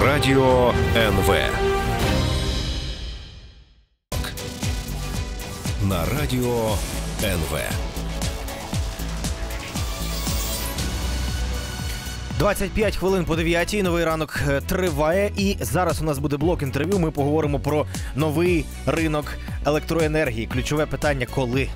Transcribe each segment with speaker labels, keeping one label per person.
Speaker 1: Радіо НВ. На радіо НВ. 25 хвилин по 9 Новий ранок е, триває. І зараз у нас буде блок інтерв'ю. Ми поговоримо про новий ринок електроенергії. Ключове питання коли.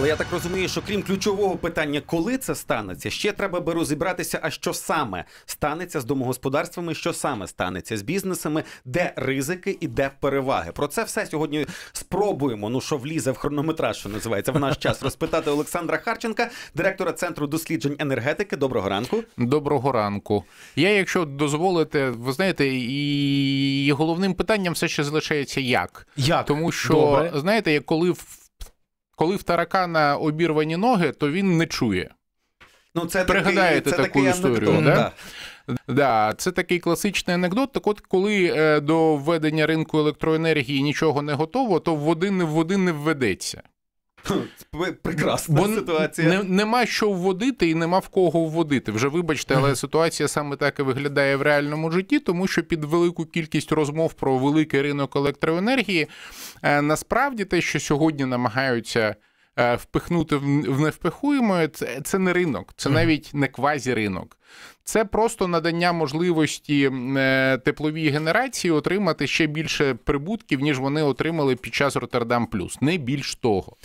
Speaker 2: Але я так розумію, що крім ключового питання, коли це станеться, ще треба би розібратися, а що саме станеться з домогосподарствами, що саме станеться з бізнесами, де ризики і де переваги. Про це все сьогодні спробуємо. Ну що влізе в хронометраж, що називається в наш час розпитати Олександра Харченка, директора центру досліджень енергетики. Доброго ранку. Доброго ранку. Я, якщо
Speaker 3: дозволите, ви знаєте, і головним питанням все ще залишається як, Як? тому що Добре. знаєте, коли в коли в таракана обірвані ноги, то він не чує. Ну, це Пригадаєте такий, це таку такий історію, анекдот, да? Да. да? це такий класичний анекдот. Так от, коли е, до введення ринку електроенергії нічого не готово, то в один не в один не введеться.
Speaker 2: Прекрасна Бо ситуація.
Speaker 3: Не, Нема що вводити і нема в кого вводити. Вже вибачте, але ситуація саме так і виглядає в реальному житті, тому що під велику кількість розмов про великий ринок електроенергії е, насправді те, що сьогодні намагаються. Е, впихнути в невпихуємо, це, це не ринок, це навіть не квазіринок. Це просто надання можливості е, тепловій генерації отримати ще більше прибутків, ніж вони отримали під час Роттердам Плюс. Не більш того,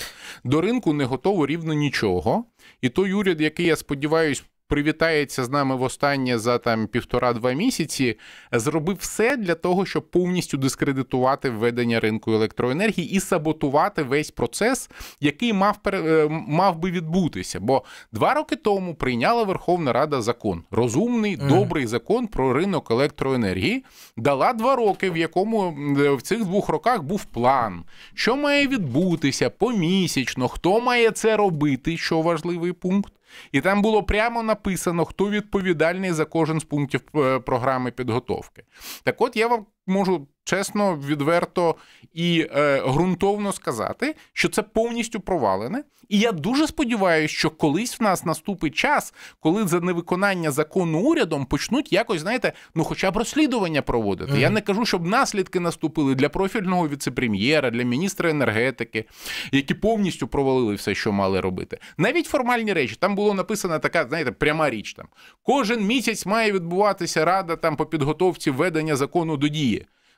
Speaker 3: до ринку не готово рівно нічого. І той уряд, який я сподіваюсь привітається з нами в останнє за там півтора-два місяці, зробив все для того, щоб повністю дискредитувати введення ринку електроенергії і саботувати весь процес, який мав е, мав би відбутися. Бо два роки тому прийняла Верховна Рада закон, розумний, добрий закон про ринок електроенергії, дала два роки, в якому е, в цих двох роках був план, що має відбутися помісячно, хто має це робити, що важливий пункт. І там було прямо написано, хто відповідальний за кожен з пунктів е, програми підготовки. Так от я вам можу чесно, відверто і е, ґрунтовно сказати, що це повністю провалене. І я дуже сподіваюся, що колись в нас наступить час, коли за невиконання закону урядом почнуть якось, знаєте, ну хоча б розслідування проводити. Mm-hmm. Я не кажу, щоб наслідки наступили для профільного віцепрем'єра, для міністра енергетики, які повністю провалили все, що мали робити. Навіть формальні речі там було написано така, знаєте, пряма річ там. Кожен місяць має відбуватися рада там по підготовці введення закону до дії.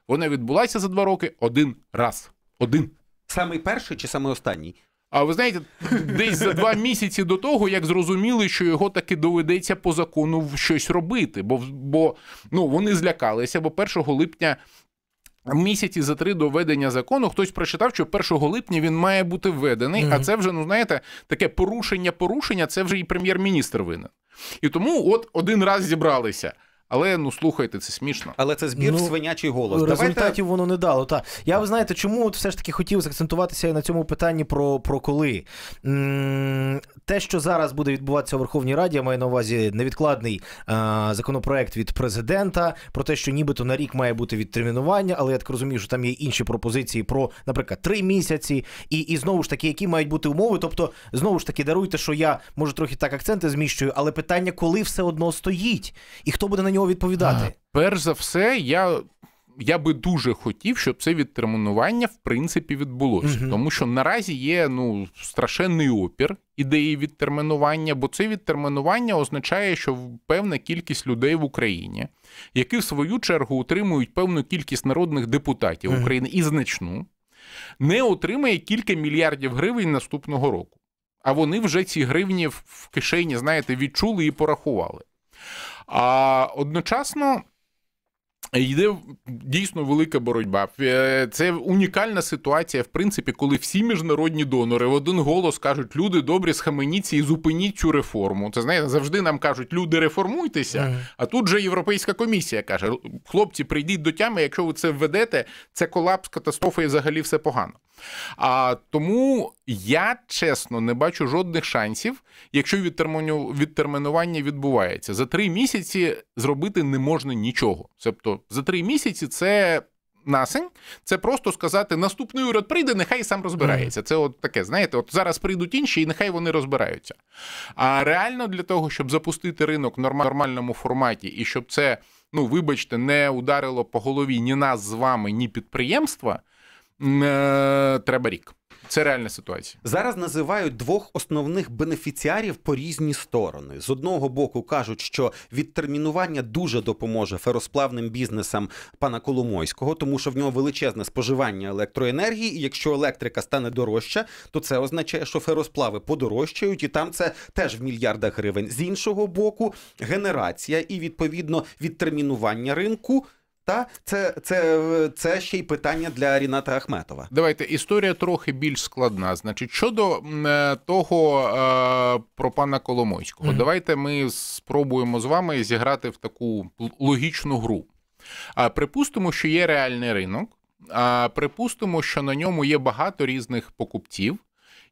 Speaker 3: Вона відбулася за два роки один раз. Один. Самий перший чи самий останній? А ви знаєте, десь за два місяці до того, як зрозуміли, що його таки доведеться по закону щось робити, бо бо ну вони злякалися, бо 1 липня. Місяці за три до введення закону хтось прочитав, що 1 липня він має бути введений, mm -hmm. а це вже, ну знаєте, таке порушення порушення, це вже і прем'єр-міністр винен. І тому от один раз зібралися. Але
Speaker 2: ну слухайте, це смішно. Але це збір ну, свинячий голос. Результатів Давайте...
Speaker 1: воно не дало. Та я ви знаєте, чому от все ж таки хотів закцентуватися на цьому питанні про про коли М- те, що зараз буде відбуватися у Верховній Раді, я маю на увазі невідкладний а, е, законопроект від президента про те, що нібито на рік має бути відтермінування, але я так розумію, що там є інші пропозиції про, наприклад, три місяці, і і знову ж таки, які мають бути умови. Тобто, знову ж таки, даруйте, що я може трохи так акценти зміщую, але питання, коли все одно стоїть, і хто буде на нього нього відповідати.
Speaker 3: Перш за все, я. Я би дуже хотів, щоб це відтермінування в принципі відбулося, угу. тому що наразі є ну страшенний опір ідеї відтермінування, бо це відтермінування означає, що певна кількість людей в Україні, які в свою чергу утримують певну кількість народних депутатів угу. України і значну, не отримає кілька мільярдів гривень наступного року. А вони вже ці гривні в кишені, знаєте, відчули і порахували. А одночасно. Йде дійсно велика боротьба. Е, це унікальна ситуація, в принципі, коли всі міжнародні донори в один голос кажуть, люди добрі, схаменіться і зупиніть цю реформу. Це знаєте, завжди нам кажуть, люди реформуйтеся. А тут же Європейська комісія каже: хлопці, прийдіть до тями, якщо ви це введете, це колапс, катастрофа і взагалі все погано. А тому я чесно не бачу жодних шансів, якщо відтермінування відбувається. За три місяці зробити не можна нічого. Тобто за три місяці це. Насень, це просто сказати, наступний уряд прийде, нехай сам розбирається. Це от таке, знаєте, от зараз прийдуть інші, і нехай вони розбираються. А реально для того, щоб запустити ринок в нормальному форматі, і щоб це, ну вибачте, не ударило по голові ні нас з вами, ні підприємства. Е, треба рік. Це реальна ситуація.
Speaker 2: Зараз називають двох основних бенефіціарів по різні сторони. З одного боку кажуть, що відтермінування дуже допоможе феросплавним бізнесам пана Коломойського, тому що в нього величезне споживання електроенергії, і якщо електрика стане дорожча, то це означає, що феросплави подорожчають, і там це теж в мільярдах гривень. З іншого боку, генерація і відповідно відтермінування ринку та це це, це ще й питання для Ріната Ахметова.
Speaker 3: Давайте історія трохи більш складна. Значить, щодо е, того е, про пана Коломойського, mm-hmm. давайте ми спробуємо з вами зіграти в таку логічну гру. А припустимо, що є реальний ринок, а припустимо, що на ньому є багато різних покупців.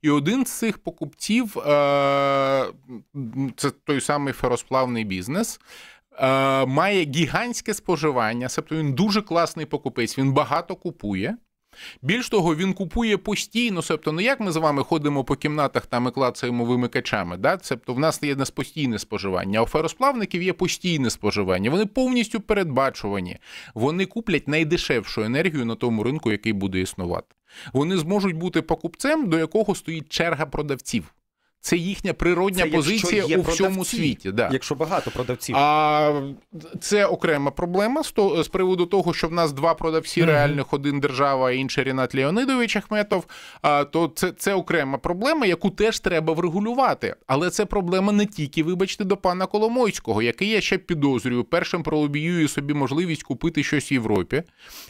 Speaker 3: І один з цих покупців е, це той самий феросплавний бізнес. Е, має гігантське споживання, тобто він дуже класний покупець, він багато купує. Більш того, він купує постійно, тобто, ну як ми з вами ходимо по кімнатах там і клацаємо вимикачами, да? тобто в нас є нас постійне споживання, а у феросплавників є постійне споживання, вони повністю передбачувані. Вони куплять найдешевшу енергію на тому ринку, який буде існувати. Вони зможуть бути покупцем, до якого стоїть черга продавців. Це їхня природня це, позиція у продавці, всьому світі.
Speaker 2: Да. Якщо багато продавців,
Speaker 3: а це окрема проблема з, то, з приводу того, що в нас два продавці mm-hmm. реальних один держава, інший Рінат Леонидович Ахметов. А, То це це окрема проблема, яку теж треба врегулювати. Але це проблема не тільки, вибачте, до пана Коломойського, який я ще підозрюю, першим пролобіює собі можливість купити щось в Європі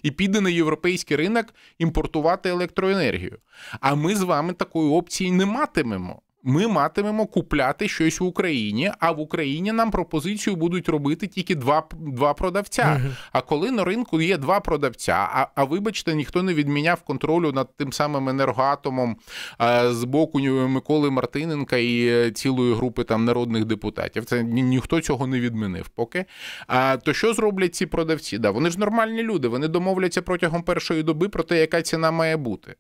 Speaker 3: і піде на європейський ринок імпортувати електроенергію. А ми з вами такої опції не матимемо ми матимемо купляти щось в Україні, а в Україні нам пропозицію будуть робити тільки два два продавця. Угу. А коли на ринку є два продавця, а а вибачте, ніхто не відміняв контролю над тим самим енергоатомом а, е, з боку Миколи Мартиненка і е, цілої групи там народних депутатів. Це ні, ніхто цього не відмінив. Поки а то що зроблять ці продавці? Да, вони ж нормальні люди. Вони домовляться протягом першої доби про те, яка ціна має бути.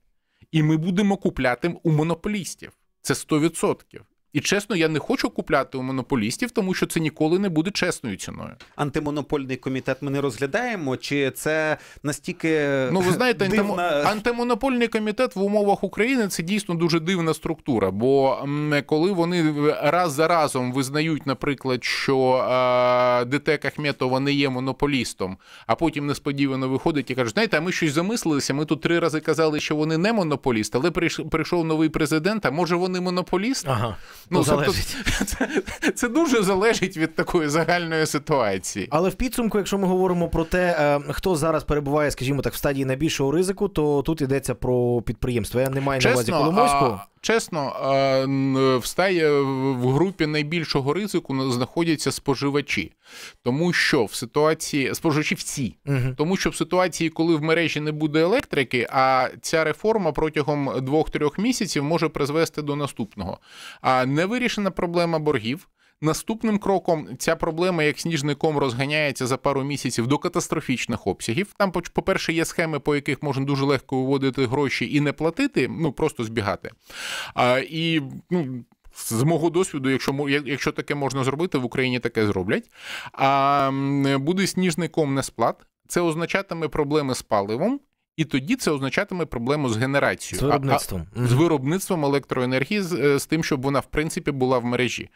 Speaker 3: І ми будемо купляти у монополістів. Це 100%. І чесно, я не хочу купляти у монополістів, тому що це ніколи не буде чесною ціною. Антимонопольний комітет ми не розглядаємо, чи це настільки ну ви знаєте, дивна... антимонопольний комітет в умовах України це дійсно дуже дивна структура. Бо коли вони раз за разом визнають, наприклад, що е, ДТЕК Ахметова не є монополістом, а потім несподівано виходить і кажуть, знаєте, а ми щось замислилися. Ми тут три рази казали, що вони не монополіст, але прийшов новий президент. А може вони монополіст? Ага ну, тобто, залежить.
Speaker 1: Це, це це дуже залежить від такої загальної ситуації. Але в підсумку, якщо ми говоримо про те, е, хто зараз перебуває, скажімо так, в стадії найбільшого ризику, то тут йдеться про підприємство. Я не маю на увазі Коломойського
Speaker 3: чесно, встає в групі найбільшого ризику знаходяться споживачі, тому що в ситуації споживачі всі, uh тому що в ситуації, коли в мережі не буде електрики, а ця реформа протягом двох-трьох місяців може призвести до наступного: а не вирішена проблема боргів. Наступним кроком ця проблема, як сніжний ком, розганяється за пару місяців до катастрофічних обсягів. Там, по перше, є схеми, по яких можна дуже легко виводити гроші і не платити, ну просто збігати. А, І ну. З мого досвіду, якщо якщо таке можна зробити, в Україні таке зроблять. А буде сніжний ком несплат. Це означатиме проблеми з паливом, і тоді це означатиме проблему з генерацією з виробництвом а, а, з виробництвом електроенергії, з, е, з тим, щоб вона в принципі була в мережі.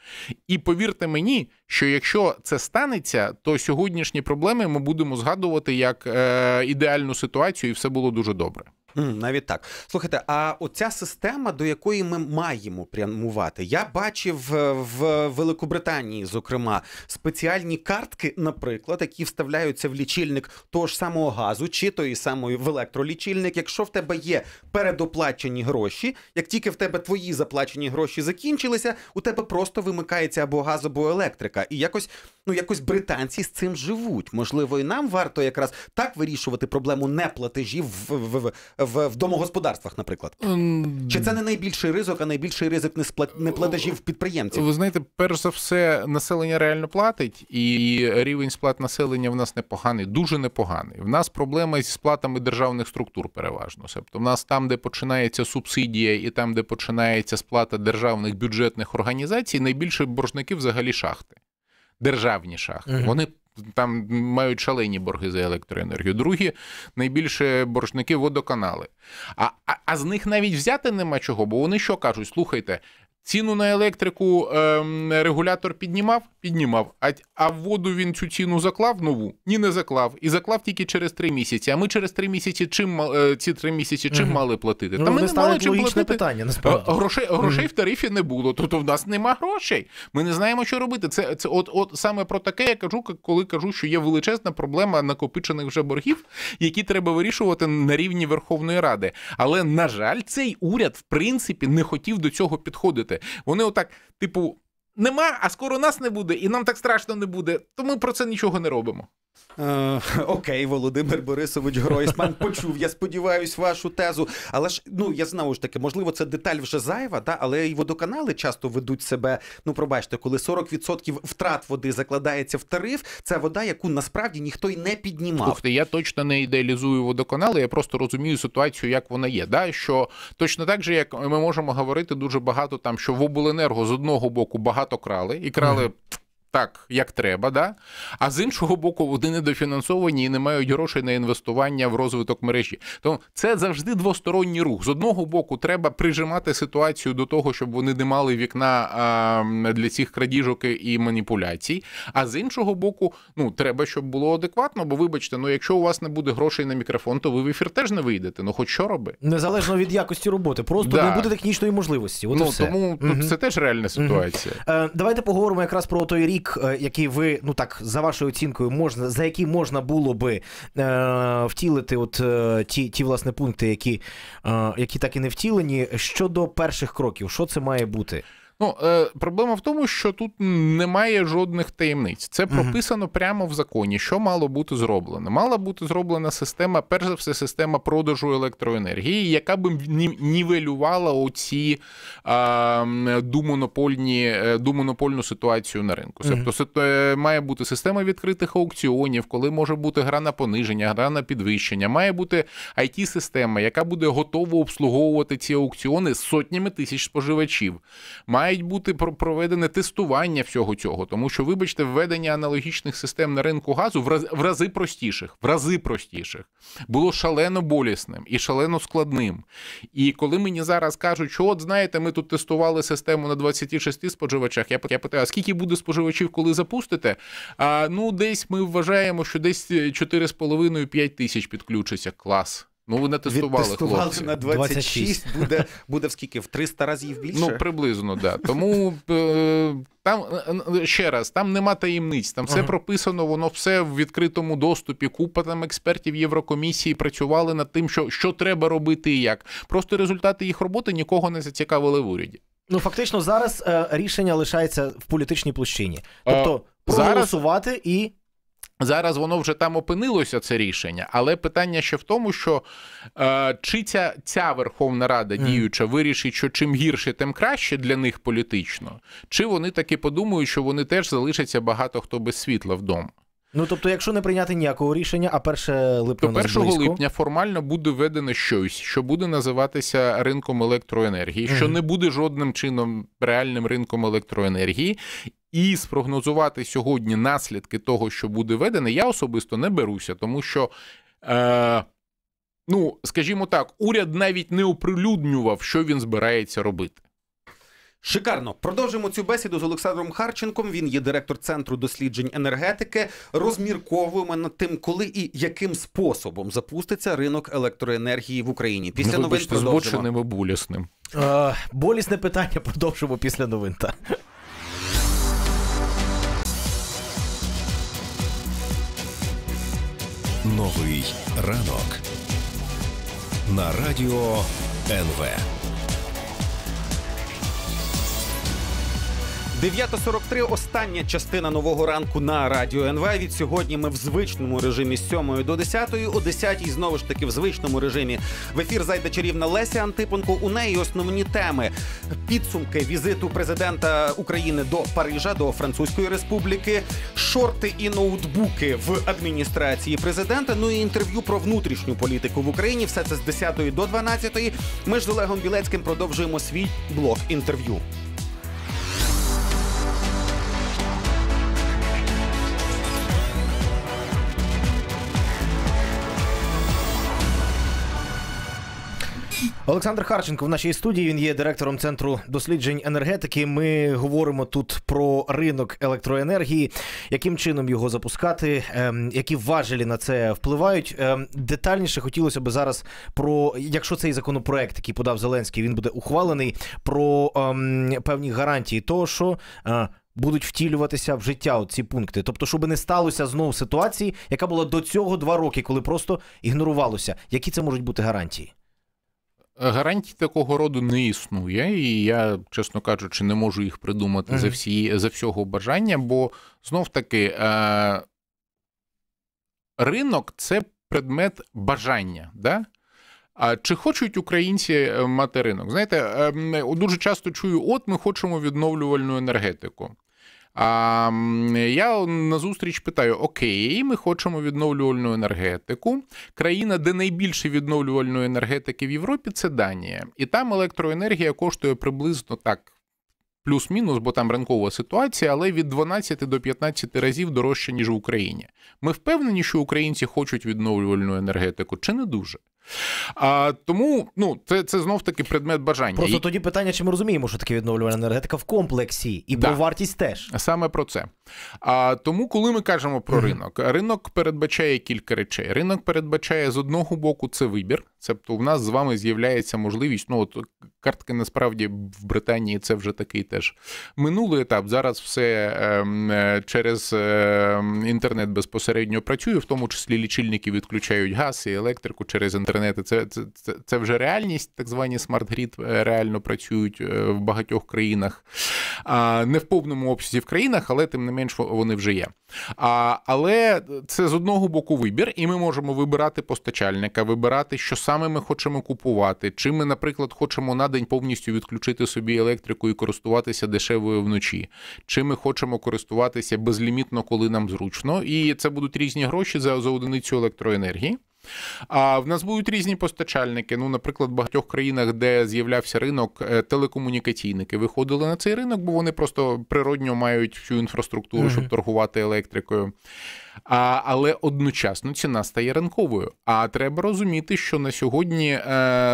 Speaker 3: І повірте мені, що якщо це станеться, то сьогоднішні
Speaker 2: проблеми ми будемо згадувати як е, ідеальну ситуацію, і все було дуже добре навіть так слухайте, а оця система, до якої ми маємо прямувати, я бачив е, в Великобританії, зокрема, спеціальні картки, наприклад, які вставляються в лічильник того ж самого газу, чи тої самої в електролічильник. Якщо в тебе є передоплачені гроші, як тільки в тебе твої заплачені гроші закінчилися, у тебе просто вимикається або газ, або електрика, і якось ну якось британці з цим живуть. Можливо, і нам варто якраз так вирішувати проблему неплатежів в в, в домогосподарствах, наприклад? Ем, Чи це не найбільший ризик, а найбільший ризик неплатежів підприємців? Ви
Speaker 3: знаєте, перш за все, населення реально платить, і рівень сплат населення в нас непоганий, дуже непоганий. В нас проблема зі сплатами державних структур, переважно. Тобто, в нас там, де починається субсидія, і там, де починається сплата державних бюджетних організацій, найбільше боржників взагалі шахти. Державні шахти. Вони там мають шалені борги за електроенергію. Другі найбільше боржники водоканали. А, а, а з них навіть взяти нема чого, бо вони що кажуть: слухайте, Ціну на електрику е, регулятор піднімав? Піднімав. А а в воду він цю ціну заклав нову? Ні, не заклав. І заклав тільки через три місяці. А ми через три місяці чим е, ці три місяці чим угу. мали платити? Ну, Та ми не мали чим платити. питання. Е, насправді. Грошей грошей угу. в тарифі не було. Тобто в нас нема грошей. Ми не знаємо, що робити. Це це от, от саме про таке я кажу, коли кажу, що є величезна проблема накопичених вже боргів, які треба вирішувати на рівні Верховної Ради. Але на жаль, цей уряд в принципі не хотів до цього підходити. Вони отак, типу, нема, а скоро нас не буде, і нам так страшно не буде. То ми про це нічого не робимо.
Speaker 2: Е, окей, Володимир Борисович Гройсман почув. Я сподіваюсь, вашу тезу. Але ж ну я знову ж таки, можливо, це деталь вже зайва, та але і водоканали часто ведуть себе. Ну, пробачте, коли 40% втрат води закладається в тариф, це вода, яку насправді ніхто й не піднімав.
Speaker 3: Слухайте, я точно не ідеалізую водоканали. Я просто розумію ситуацію, як вона є. Да? Що точно так же, як ми можемо говорити дуже багато там, що в обленерго з одного боку багато крали і крали. mm так, як треба, да? а з іншого боку, вони недофінансовані і не мають грошей на інвестування в розвиток мережі. Тому це завжди двосторонній рух. З одного боку, треба прижимати ситуацію до того, щоб вони не мали вікна для цих крадіжок і маніпуляцій. А з іншого боку, ну треба, щоб було адекватно. Бо, вибачте, ну якщо у вас не буде грошей на мікрофон, то ви в ефір теж не вийдете. Ну хоч що роби?
Speaker 1: Незалежно від якості роботи, просто да. не буде технічної можливості. От ну і все. тому угу. це теж реальна ситуація. Угу. Давайте поговоримо якраз про той рік рік, е, який ви ну так за вашою оцінкою можна за який можна було би е, втілити, от е, ті ті власне пункти, які е, які так і не втілені. Щодо перших кроків, що це має бути? Ну, е,
Speaker 3: проблема в тому, що тут немає жодних таємниць. Це прописано uh-huh. прямо в законі. Що мало бути зроблено? Мала бути зроблена система, перш за все, система продажу електроенергії, яка би нівелювала оці е, думонопольні, думонопольну ситуацію на ринку. uh-huh. має бути система відкритих аукціонів, коли може бути гра на пониження, гра на підвищення. Має бути it система яка буде готова обслуговувати ці аукціони з сотнями тисяч споживачів. Має мають бути проведене тестування всього цього, тому що, вибачте, введення аналогічних систем на ринку газу в рази простіших, в рази простіших було шалено болісним і шалено складним. І коли мені зараз кажуть, що от знаєте, ми тут тестували систему на 26 споживачах, я питаю, а скільки буде споживачів, коли запустите? А ну десь ми вважаємо, що десь 4,5-5 е, тисяч підключиться клас. Ну, ви не тестували, Відтестували хлопці. на 26, 26. буде буде в скільки? В 300 разів більше? Ну, приблизно, так. Да. Тому е, там е, ще раз, там нема таємниць, там все ага. прописано, воно все в відкритому доступі. Купа там експертів Єврокомісії працювали над тим, що, що треба робити і як.
Speaker 1: Просто результати їх роботи нікого не зацікавили в уряді. Ну, фактично, зараз е, рішення лишається в політичній площині. Тобто, проголосувати і. Зараз воно
Speaker 3: вже там опинилося це рішення, але питання ще в тому, що е, чи ця ця Верховна Рада діюча вирішить, що чим гірше, тим краще для них політично, чи вони таки подумають, що вони теж залишаться багато хто без світла вдома.
Speaker 1: Ну тобто, якщо не прийняти ніякого рішення, а 1 липня то 1 липня
Speaker 3: формально буде введено щось, що буде називатися ринком електроенергії, що mm. не буде жодним чином реальним ринком електроенергії. І спрогнозувати сьогодні наслідки того, що буде введено, я особисто не беруся, тому що. Е- Ну, скажімо так, уряд навіть
Speaker 2: не оприлюднював, що він збирається робити. Шикарно продовжимо цю бесіду з Олександром Харченком. Він є директор центру досліджень енергетики. Розмірковуємо над тим, коли і яким способом запуститься ринок електроенергії в Україні. Після ну, новин продовжимо.
Speaker 1: і болісним е, болісне питання. Продовжимо після новин. Та. Новий ранок на радіо НВ.
Speaker 2: 9.43 – остання частина нового ранку на радіо НВ. Від сьогодні ми в звичному режимі з 7 до 10. О 10 знову ж таки в звичному режимі. В ефір зайде чарівна Леся Антипонко. У неї основні теми: підсумки візиту президента України до Парижа, до Французької Республіки, шорти і ноутбуки в адміністрації президента. Ну і інтерв'ю про внутрішню політику в Україні. Все це з 10 до 12. Ми ж з Олегом Білецьким продовжуємо свій блок інтерв'ю.
Speaker 1: Олександр Харченко в нашій студії він є директором центру досліджень енергетики. Ми говоримо тут про ринок електроенергії, яким чином його запускати, ем, які важелі на це впливають. Ем, детальніше хотілося б зараз про якщо цей законопроект, який подав Зеленський, він буде ухвалений, про ем, певні гарантії, того, що е, будуть втілюватися в життя ці пункти. Тобто, щоб не сталося знову ситуації, яка була до цього два роки, коли просто ігнорувалося. Які це можуть бути гарантії?
Speaker 3: Е, гарантій такого роду не існує, і я, чесно кажучи, не можу їх придумати mm. за всі за всього бажання, бо знов таки е, ринок це предмет бажання. Да? А чи хочуть українці е, мати ринок? Знаєте, ем, е, дуже часто чую: от ми хочемо відновлювальну енергетику. А я назустріч питаю: Окей, ми хочемо відновлювальну енергетику. Країна, де найбільше відновлювальної енергетики в Європі, це Данія, і там електроенергія коштує приблизно так. Плюс-мінус, бо там ринкова ситуація, але від 12 до 15 разів дорожче, ніж в Україні. Ми впевнені, що українці хочуть відновлювальну енергетику, чи не дуже? А тому ну це це знов таки предмет бажання. Просто і...
Speaker 1: тоді питання, чи ми розуміємо, що таке відновлювана енергетика в комплексі, і
Speaker 3: да. про вартість теж саме про це. А тому, коли ми кажемо про mm-hmm. ринок, ринок передбачає кілька речей. Ринок передбачає з одного боку це вибір, тобто у нас з вами з'являється можливість ну от Картки насправді в Британії це вже такий теж минулий етап. Зараз все ем, е, через ем, інтернет безпосередньо працює, в тому числі лічильники відключають газ і електрику через інтернет. Це це, це, вже реальність. Так звані смарт-грід е, реально працюють е, в багатьох країнах, не в повному обсязі в країнах, але тим не менш вони вже є. Але це з одного боку вибір, і ми можемо вибирати постачальника, вибирати, що саме ми хочемо купувати, чи ми, наприклад, хочемо на день повністю відключити собі електрику і користуватися дешевою вночі, чи ми хочемо користуватися безлімітно, коли нам зручно, і це будуть різні гроші за, за одиницю електроенергії. А в нас будуть різні постачальники. Ну, наприклад, в багатьох країнах, де з'являвся ринок, е, телекомунікаційники виходили на цей ринок, бо вони просто природньо мають всю інфраструктуру, щоб торгувати електрикою. А, Але одночасно ціна стає ринковою. А треба розуміти, що на сьогодні е,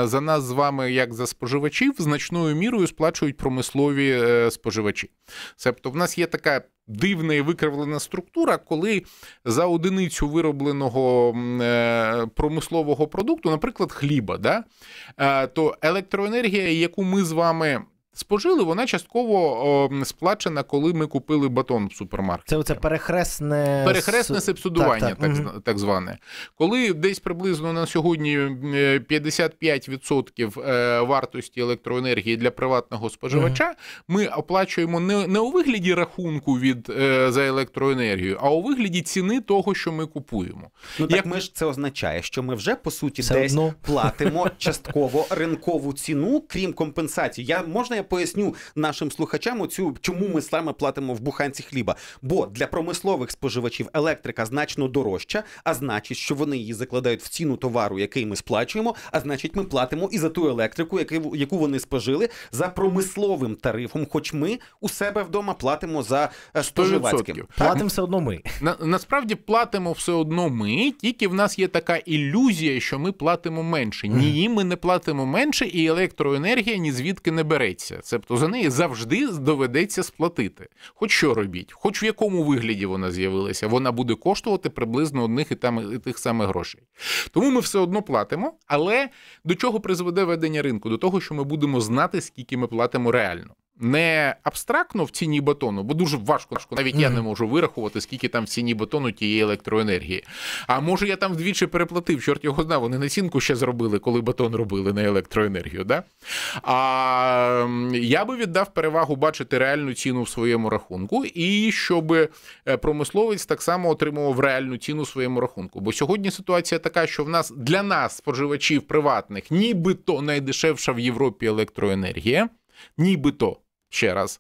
Speaker 3: за нас з вами, як за споживачів, значною мірою сплачують промислові е, споживачі. Себто, в нас є така дивна і викривлена структура, коли за одиницю виробленого е, промислового продукту, наприклад, хліба, да, е, то електроенергія, яку ми з вами спожили, вона частково сплачена, коли ми купили батон в супермаркеті.
Speaker 1: Це оце перехресне перехресне субсидування, так, так. Так,
Speaker 3: так зване. Коли десь приблизно на сьогодні 55% е, е, вартості електроенергії для приватного споживача, mm ми оплачуємо не, не у вигляді рахунку від е, за електроенергію, а у вигляді ціни того, що ми купуємо.
Speaker 2: Ну так Як... ми ж це означає, що ми вже по суті Це десь одно. платимо частково ринкову ціну, крім компенсації. Я можна я поясню нашим слухачам оцю, чому ми саме платимо в буханці хліба. Бо для промислових споживачів електрика значно дорожча, а значить, що вони її закладають в ціну товару, який ми сплачуємо. А значить, ми платимо і за ту електрику, яку вони спожили за промисловим тарифом. Хоч ми у себе вдома платимо за е,
Speaker 1: споживацьким. Платимо все одно ми
Speaker 3: На, насправді платимо все одно ми, тільки в нас є така ілюзія, що ми платимо менше. Ні, ми не платимо менше, і електроенергія ні звідки не береться інвестиція. Цебто за неї завжди доведеться сплатити. Хоч що робіть, хоч в якому вигляді вона з'явилася, вона буде коштувати приблизно одних і там і тих самих грошей. Тому ми все одно платимо. Але до чого призведе ведення ринку? До того, що ми будемо знати, скільки ми платимо реально не абстрактно в ціні бетону, бо дуже важко навіть mm-hmm. я не можу вирахувати, скільки там в ціні бетону тієї електроенергії. А може я там вдвічі переплатив, чорт його знав, вони націнку ще зробили, коли бетон робили на електроенергію. Да? А я би віддав перевагу бачити реальну ціну в своєму рахунку, і щоб е, промисловець так само отримував реальну ціну в своєму рахунку. Бо сьогодні ситуація така, що в нас для нас, споживачів приватних, нібито найдешевша в Європі електроенергія, нібито ще раз.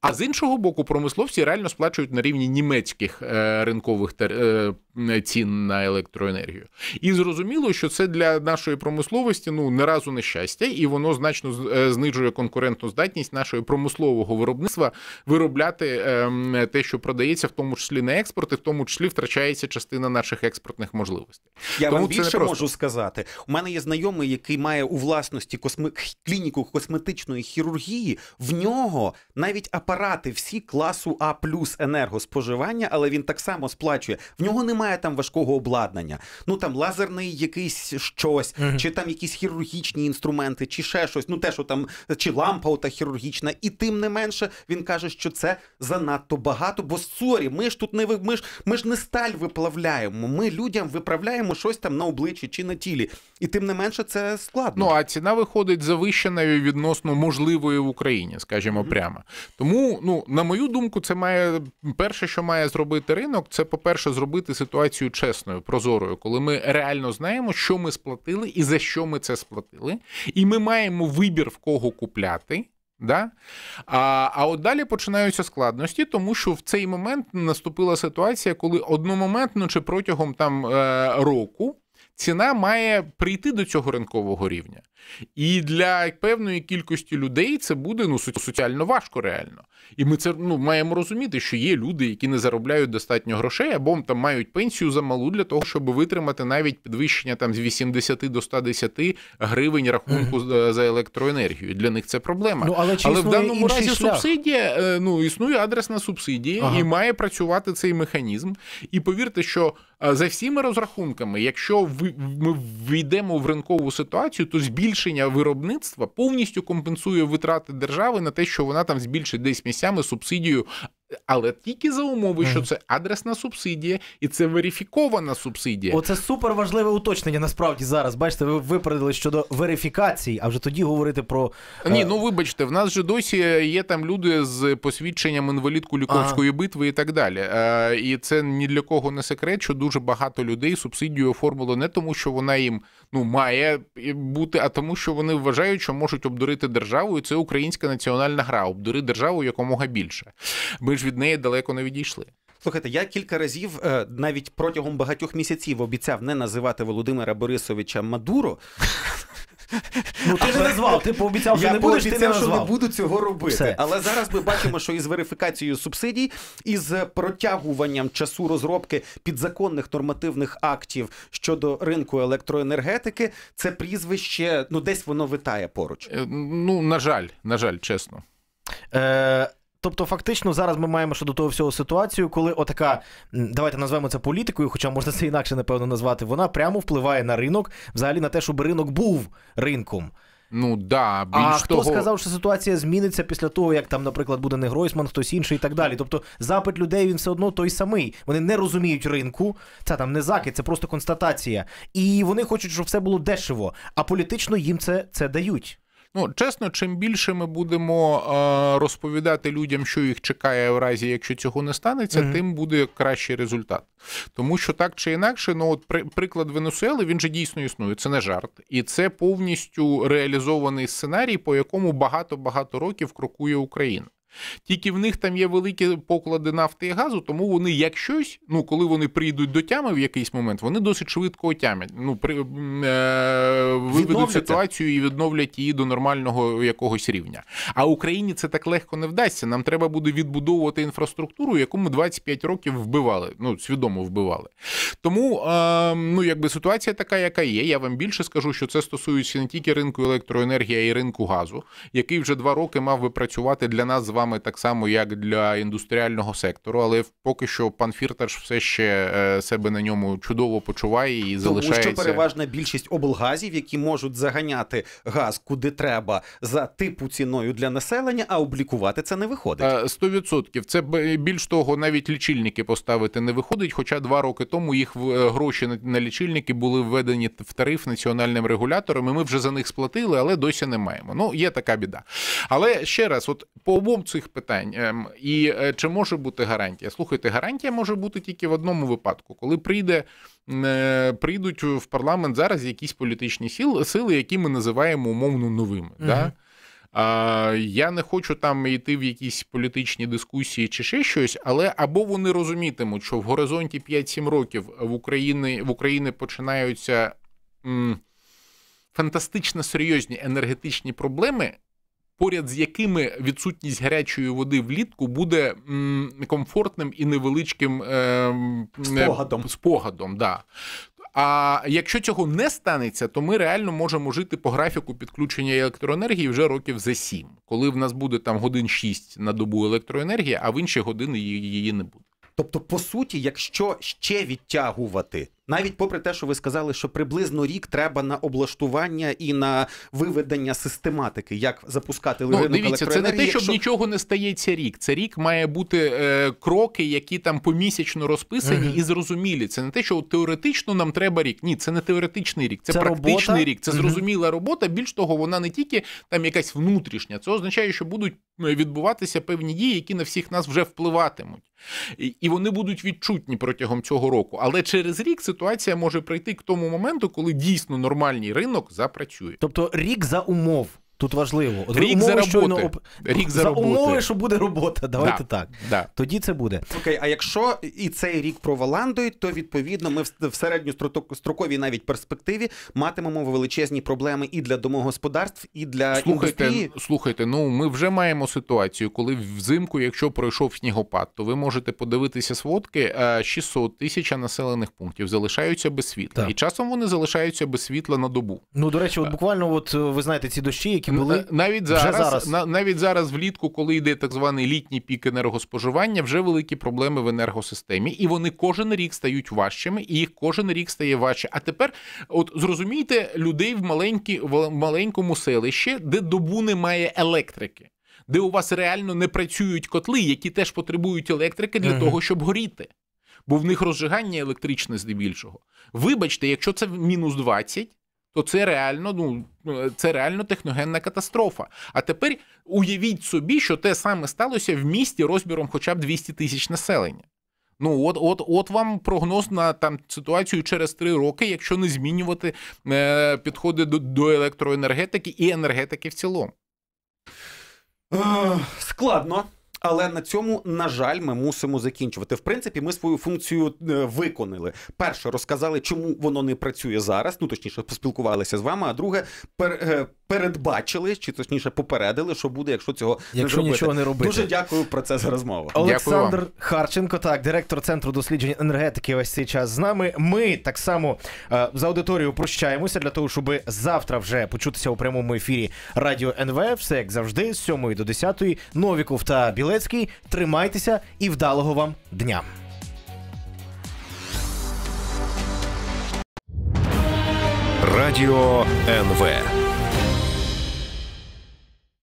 Speaker 3: А з іншого боку, промисловці реально сплачують на рівні німецьких е, ринкових е, Е, цін на електроенергію. І зрозуміло, що це для нашої промисловості ну не разу не щастя, і воно значно е, знижує конкурентну здатність нашого промислового виробництва виробляти ем, те, що продається, в тому числі на експорт, і в тому числі втрачається частина наших
Speaker 2: експортних можливостей. Я тому вам більше просто... можу сказати. У мене є знайомий, який має у власності косми... клініку косметичної хірургії. В нього навіть апарати всі класу А плюс енергоспоживання, але він так само сплачує. В нього немає немає там важкого обладнання. Ну там лазерний якийсь щось, mm-hmm. чи там якісь хірургічні інструменти, чи ще щось. Ну те, що там, чи лампа ота хірургічна, і тим не менше він каже, що це занадто багато. Бо сорі, ми ж тут не ми ж, ми ж не сталь виплавляємо. Ми людям виправляємо щось там на обличчі чи на тілі. І тим не менше це складно. Ну а ціна
Speaker 3: виходить завищеною відносно можливої в Україні, скажімо mm-hmm. прямо. Тому, ну на мою думку, це має перше, що має зробити ринок, це по перше, зробити ситуацію ситуацію чесною, прозорою, коли ми реально знаємо, що ми сплатили і за що ми це сплатили, і ми маємо вибір в кого купляти. Да? А а от далі починаються складності, тому що в цей момент наступила ситуація, коли одномоментно чи протягом там е, року ціна має прийти до цього ринкового рівня. І для певної кількості людей це буде ну соціально важко реально. І ми це ну маємо розуміти, що є люди, які не заробляють достатньо грошей, або там мають пенсію замалу для того, щоб витримати навіть підвищення там з 80 до 110 гривень рахунку mm-hmm. за електроенергію. Для них це проблема. Ну але, чи але в даному разі шлях? субсидія е, ну існує адресна субсидія ага. і має працювати цей механізм. І повірте, що Е, за всіми розрахунками, якщо ми війдемо в ринкову ситуацію, то збільшення виробництва повністю компенсує витрати держави на те, що вона там збільшить десь місцями субсидію але тільки за умови, що це адресна субсидія і це верифікована субсидія.
Speaker 1: Оце супер важливе уточнення. Насправді зараз бачите, ви випередили щодо верифікації, а вже тоді говорити про е, ні. Ну вибачте, в нас же досі є там люди з посвідченням
Speaker 3: інвалід Куліковської ага. битви і так далі. Е, і це ні для кого не секрет, що дуже багато людей субсидію оформило не тому, що вона їм ну має бути, а тому, що вони вважають, що можуть обдурити державу, і це українська національна гра обдури державу якомога більше.
Speaker 2: Ми ж ж від неї далеко не відійшли. Слухайте, я кілька разів е, навіть протягом багатьох місяців обіцяв не називати Володимира Борисовича Мадуро. Ну, ти ж не назвав, ти пообіцяв, що я не будеш, ти не назвав. що не буду цього робити. Все. Але зараз ми бачимо, що із верифікацією субсидій, із протягуванням часу розробки підзаконних нормативних актів щодо ринку електроенергетики, це прізвище ну десь воно витає
Speaker 1: поруч. Е, ну на жаль, на жаль, чесно. Е, Тобто, фактично, зараз ми маємо щодо того всього ситуацію, коли отака, давайте назвемо це політикою, хоча можна це інакше, напевно, назвати, вона прямо впливає на ринок, взагалі на те, щоб ринок був ринком. Ну да, більш а того... хто сказав, що ситуація зміниться після того, як там, наприклад, буде не Гройсман, хтось інший і так далі. Тобто, запит людей він все одно той самий. Вони не розуміють ринку. Це там не закид, це просто констатація. І вони хочуть, щоб все було дешево. А політично їм це, це
Speaker 3: дають. Ну, чесно, чим більше ми будемо е, розповідати людям, що їх чекає в разі, якщо цього не станеться, mm тим буде кращий результат. Тому що так чи інакше, ну от при, приклад Венесуели він же дійсно існує. Це не жарт, і це повністю реалізований сценарій, по якому багато багато років крокує Україна. Тільки в них там є великі поклади нафти і газу, тому вони як щось, ну коли вони прийдуть до тями в якийсь момент, вони досить швидко отямять. Ну при е, виведуть ситуацію і відновлять її до нормального якогось рівня. А Україні це так легко не вдасться. Нам треба буде відбудовувати інфраструктуру, яку ми 25 років вбивали. Ну свідомо вбивали. Тому е, ну якби ситуація така, яка є. Я вам більше скажу, що це стосується не тільки ринку електроенергії, а й ринку газу, який вже два роки мав би працювати для нас з вами вами так само, як для індустріального сектору, але поки що пан Фірташ все ще е, себе на ньому чудово почуває і Тому залишається. Тому що переважна
Speaker 2: більшість облгазів, які можуть заганяти газ куди треба за типу ціною для населення, а облікувати це не виходить. Е, сто відсотків
Speaker 3: це е, більш того, навіть лічильники поставити не виходить. Хоча два роки тому їх гроші на лічильники були введені в тариф національним регулятором. і Ми вже за них сплатили, але досі не маємо. Ну є така біда. Але ще раз, от по обом цих питань. Ем, і е, чи може бути гарантія? Слухайте, гарантія може бути тільки в одному випадку, коли прийде е, прийдуть в парламент зараз якісь політичні сили, які ми називаємо умовно новими. Угу. Да? Я не хочу там йти в якісь політичні дискусії чи ще щось, але або вони розумітимуть, що в горизонті 5-7 років в Україні в Україні починаються м, фантастично серйозні енергетичні проблеми, поряд з якими відсутність гарячої води влітку буде комфортним і невеличким е, е, спогадом. спогадом да. А якщо цього не станеться, то ми реально можемо жити по графіку підключення електроенергії вже років за сім, коли в нас буде там годин шість на добу електроенергії, а в
Speaker 2: інші години її не буде. Тобто, по суті, якщо ще відтягувати навіть попри те, що ви сказали, що приблизно рік треба на облаштування і на виведення систематики, як запускати ну, дивіться, Це не те, щоб якщо...
Speaker 3: нічого не стається рік. Це рік має бути е, кроки, які там помісячно розписані uh-huh. і зрозумілі. Це не те, що теоретично нам треба рік. Ні, це не теоретичний рік, це, це практичний робота? рік. Це зрозуміла uh-huh. робота. Більш того, вона не тільки там якась внутрішня. Це означає, що будуть е, відбуватися певні дії, які на всіх нас вже впливатимуть, і вони будуть відчутні протягом цього року. Але через рік це ситуація може прийти к тому моменту, коли дійсно нормальний ринок запрацює. Тобто рік за умов.
Speaker 1: Тут важливо. От, Рік умови, за щойно об... Рік за, за умови, що
Speaker 2: буде робота. Давайте да.
Speaker 1: так. Да. Тоді це буде.
Speaker 2: Окей, а якщо і цей рік проваландують, то відповідно ми в середньостроковій навіть перспективі матимемо величезні проблеми і для домогосподарств, і для слухайте, індустрії.
Speaker 3: Слухайте, ну ми вже маємо ситуацію, коли взимку, якщо пройшов снігопад, то ви можете подивитися сводки 600 е, тисяч населених пунктів залишаються без світла, так. і часом вони залишаються без світла на добу.
Speaker 1: Ну до речі, от буквально, от ви знаєте, ці дощі, які були е, навіть зараз, вже зараз. На,
Speaker 3: навіть зараз влітку, коли йде так званий літній пік енергоспоживання, вже великі проблеми в енергосистемі, і вони кожен рік стають важчими, і їх кожен рік стає важче. А тепер, от зрозумійте, людей в маленькі в маленькому селищі, де добу немає електрики. Де у вас реально не працюють котли, які теж потребують електрики для uh-huh. того, щоб горіти, бо в них розжигання електричне здебільшого. Вибачте, якщо це мінус 20, то це реально ну е, це реально техногенна катастрофа. А тепер уявіть собі, що те саме сталося в місті розміром хоча б 200 тисяч населення. Ну от, от, от вам прогноз на там ситуацію через три роки, якщо не змінювати е, підходи до, до електроенергетики і
Speaker 2: енергетики в цілому. Е, складно. Але на цьому, на жаль, ми мусимо закінчувати. В принципі, ми свою функцію е, виконали. Перше, розказали, чому воно не працює зараз. Ну точніше, поспілкувалися з вами. А друге, пер, е, передбачили чи точніше попередили, що буде, якщо цього якщо не нічого не робити. Дуже дякую про це за розмову. Олександр
Speaker 1: Харченко, так, директор центру досліджень енергетики. весь цей час з нами. Ми так само е, за аудиторію прощаємося для того, щоб завтра вже почутися у прямому ефірі Радіо НВ. Все як завжди, з 7 до 10. Новіков та біле. Малецький. Тримайтеся і вдалого вам дня. Радіо НВ.